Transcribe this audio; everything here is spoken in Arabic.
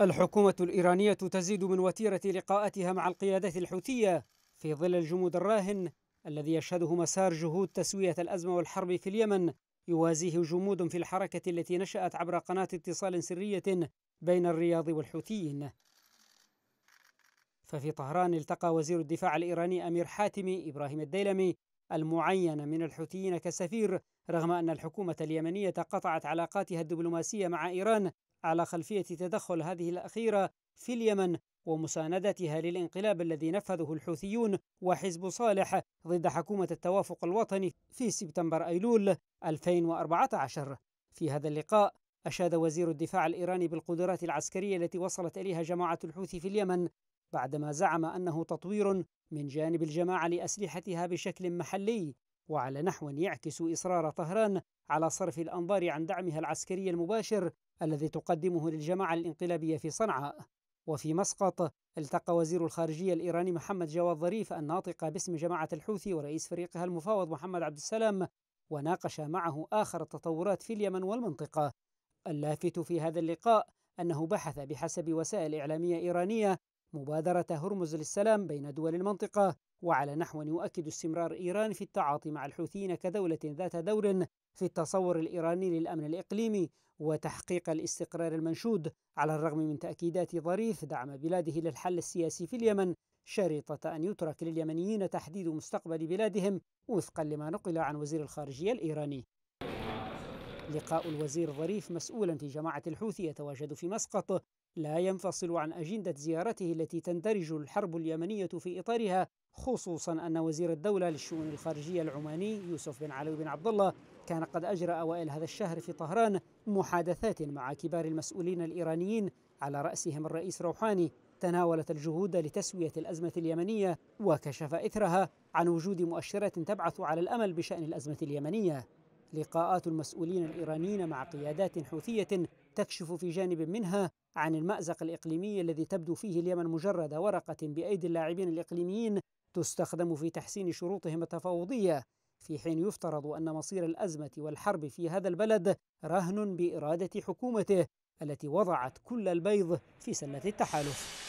الحكومة الإيرانية تزيد من وتيرة لقاءاتها مع القيادات الحوثية في ظل الجمود الراهن الذي يشهده مسار جهود تسوية الأزمة والحرب في اليمن يوازيه جمود في الحركة التي نشأت عبر قناة اتصال سرية بين الرياض والحوثيين ففي طهران التقى وزير الدفاع الإيراني أمير حاتمي إبراهيم الديلمي المعين من الحوثيين كسفير رغم أن الحكومة اليمنية قطعت علاقاتها الدبلوماسية مع إيران على خلفيه تدخل هذه الاخيره في اليمن ومساندتها للانقلاب الذي نفذه الحوثيون وحزب صالح ضد حكومه التوافق الوطني في سبتمبر ايلول 2014 في هذا اللقاء أشاد وزير الدفاع الإيراني بالقدرات العسكرية التي وصلت إليها جماعة الحوثي في اليمن بعدما زعم أنه تطوير من جانب الجماعة لأسلحتها بشكل محلي وعلى نحو يعكس إصرار طهران على صرف الأنظار عن دعمها العسكري المباشر الذي تقدمه للجماعة الانقلابية في صنعاء وفي مسقط التقى وزير الخارجية الإيراني محمد جواد ظريف الناطق باسم جماعة الحوثي ورئيس فريقها المفاوض محمد عبد السلام وناقش معه آخر التطورات في اليمن والمنطقة اللافت في هذا اللقاء أنه بحث بحسب وسائل إعلامية إيرانية مبادرة هرمز للسلام بين دول المنطقة وعلى نحو يؤكد استمرار إيران في التعاطي مع الحوثيين كدولة ذات دور في التصور الإيراني للأمن الإقليمي وتحقيق الاستقرار المنشود على الرغم من تأكيدات ظريف دعم بلاده للحل السياسي في اليمن شريطة أن يترك لليمنيين تحديد مستقبل بلادهم وفقا لما نقل عن وزير الخارجية الإيراني لقاء الوزير ظريف مسؤولا في جماعة الحوثي يتواجد في مسقط لا ينفصل عن أجندة زيارته التي تندرج الحرب اليمنية في إطارها خصوصا أن وزير الدولة للشؤون الخارجية العماني يوسف بن علي بن عبد الله كان قد أجرى أوائل هذا الشهر في طهران محادثات مع كبار المسؤولين الإيرانيين على رأسهم الرئيس روحاني تناولت الجهود لتسوية الأزمة اليمنية وكشف إثرها عن وجود مؤشرات تبعث على الأمل بشأن الأزمة اليمنية لقاءات المسؤولين الإيرانيين مع قيادات حوثية تكشف في جانب منها عن المأزق الإقليمي الذي تبدو فيه اليمن مجرد ورقة بأيدي اللاعبين الإقليميين تستخدم في تحسين شروطهم التفاوضيه في حين يفترض ان مصير الازمه والحرب في هذا البلد رهن باراده حكومته التي وضعت كل البيض في سله التحالف